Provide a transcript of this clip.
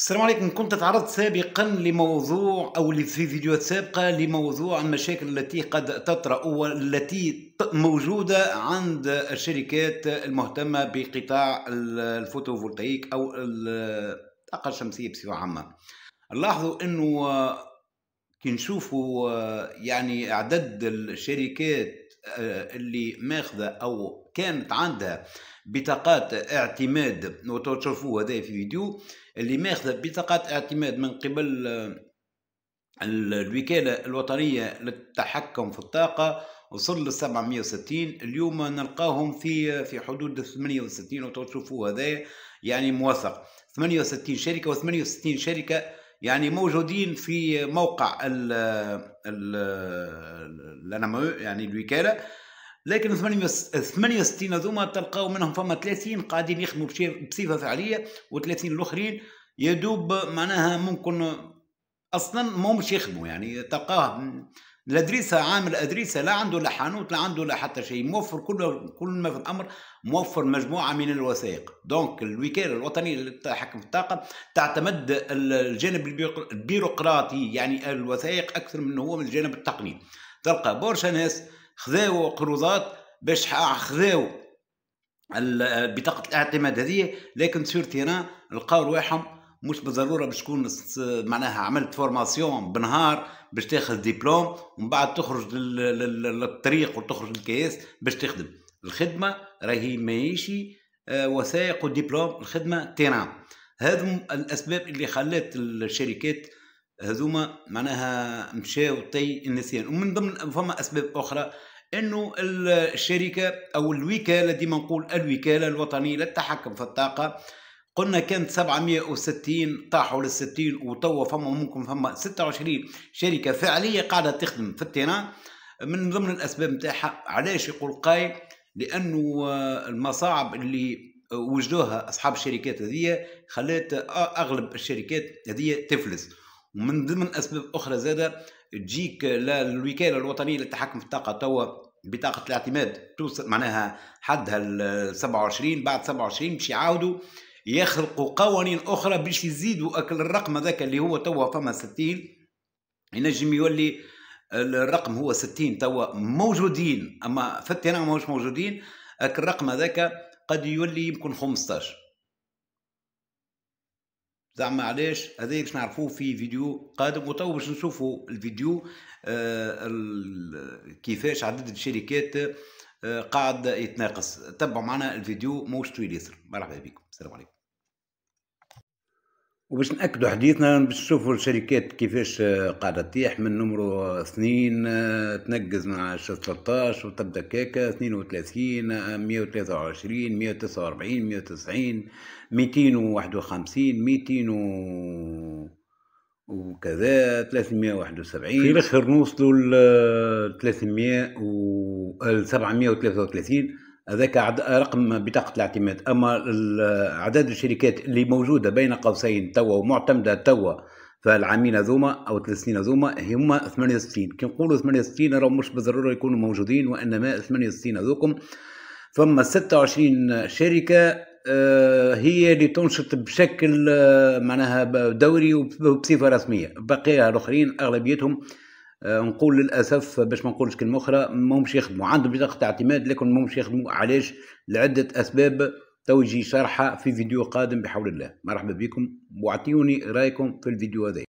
السلام عليكم كنت تعرضت سابقا لموضوع او في فيديوهات سابقة لموضوع المشاكل التي قد تطرأ والتي موجودة عند الشركات المهتمة بقطاع الفوتوفولتايك او الطاقة الشمسية بصفة عامة لاحظوا انه كي نشوفوا يعني عدد الشركات آه، اللي ماخذه او كانت عندها بطاقات اعتماد وتشوفوا هذا في فيديو اللي ماخذه بطاقات اعتماد من قبل آه، الوكالة الوطنية للتحكم في الطاقة وصل ل 760 اليوم نلقاهم في في حدود 68 وتشوفوا هذا يعني موثق 68 شركة و68 شركة يعني موجودين في موقع ال ال يعني الوكاله لكن 68 هذوما تلقاو منهم فما 30 قاعدين يخدموا بصفه فعليه و30 الاخرين يدوب معناها ممكن اصلا ما همش يخدموا يعني تلقاه الادريسه عامل ادريسه لا عنده لا حانوت لا عنده لا حتى شيء موفر كل كل ما في الامر موفر مجموعه من الوثائق دونك الوكاله الوطنيه للتحكم في الطاقه تعتمد الجانب البيروقراطي يعني الوثائق اكثر من هو من الجانب التقني تلقى برشا ناس خذاو قروضات باش خذاو بطاقه الاعتماد هذه لكن سور تيران لقاو رواحهم مش بالضروره باش تكون معناها عملت فورماسيون بنهار باش تاخذ ديبلوم ومن بعد تخرج للطريق وتخرج للكياس باش تخدم الخدمه راهي ماهيش آه، وثائق وديبلوم الخدمه تيران هذم الاسباب اللي خلات الشركات هذوما معناها مشاو طي النسيان ومن ضمن فما اسباب اخرى انه الشركه او الوكاله ديما نقول الوكاله الوطنيه للتحكم في الطاقه قلنا كانت 760 طاحوا لل 60 وتوا فما ممكن فما 26 شركه فعليه قاعده تخدم في التيران من ضمن الاسباب نتاعها علاش يقول قاي لانه آه، المصاعب اللي آه، وجدوها اصحاب الشركات هذيا خلات آه، اغلب الشركات هذيا تفلس ومن ضمن اسباب اخرى زاده تجيك الوكاله الوطنيه للتحكم في الطاقه توا بطاقه الاعتماد توصل معناها حدها ال 27 بعد 27 باش يعاودوا يخلقوا قوانين اخرى باش يزيدوا اكل الرقم هذاك اللي هو توا فما 60 ينجم يولي الرقم هو 60 توا موجودين اما في التيران ماهوش موجودين الرقم هذاك قد يولي يمكن 15 زعما علاش هذا باش نعرفوه في فيديو قادم وتو باش نشوفوا الفيديو آه كيفاش عدد الشركات قاعد يتناقص تبعوا معنا الفيديو موش طويل ياسر مرحبا بكم السلام عليكم وباش ناكدوا حديثنا باش نشوفوا الشركات كيفاش آه، قاعده تطيح من نمرو اثنين آه، تنقز مع 13 وتبدا كاكا 32 123 149 190 251 200 وكذا 371 في الاخر نوصلوا ل 300 و 733 هذاك رقم بطاقه الاعتماد اما عدد الشركات اللي موجوده بين قوسين توا ومعتمده توا فالعامين هذوما او ثلاث سنين هذوما هما 68 كي نقولوا 68 راهو مش بالضروره يكونوا موجودين وانما 68 هذوكم فما 26 شركه آه، هي اللي تنشط بشكل آه، معناها دوري وبصفه رسميه بقيه الاخرين اغلبيتهم آه، نقول للاسف باش ما نقولش كلمه اخرى همش يخدموا عندهم بطاقه اعتماد لكن همش يخدموا علاش لعده اسباب تو يجي شرحها في فيديو قادم بحول الله مرحبا بكم واعطيوني رايكم في الفيديو هذا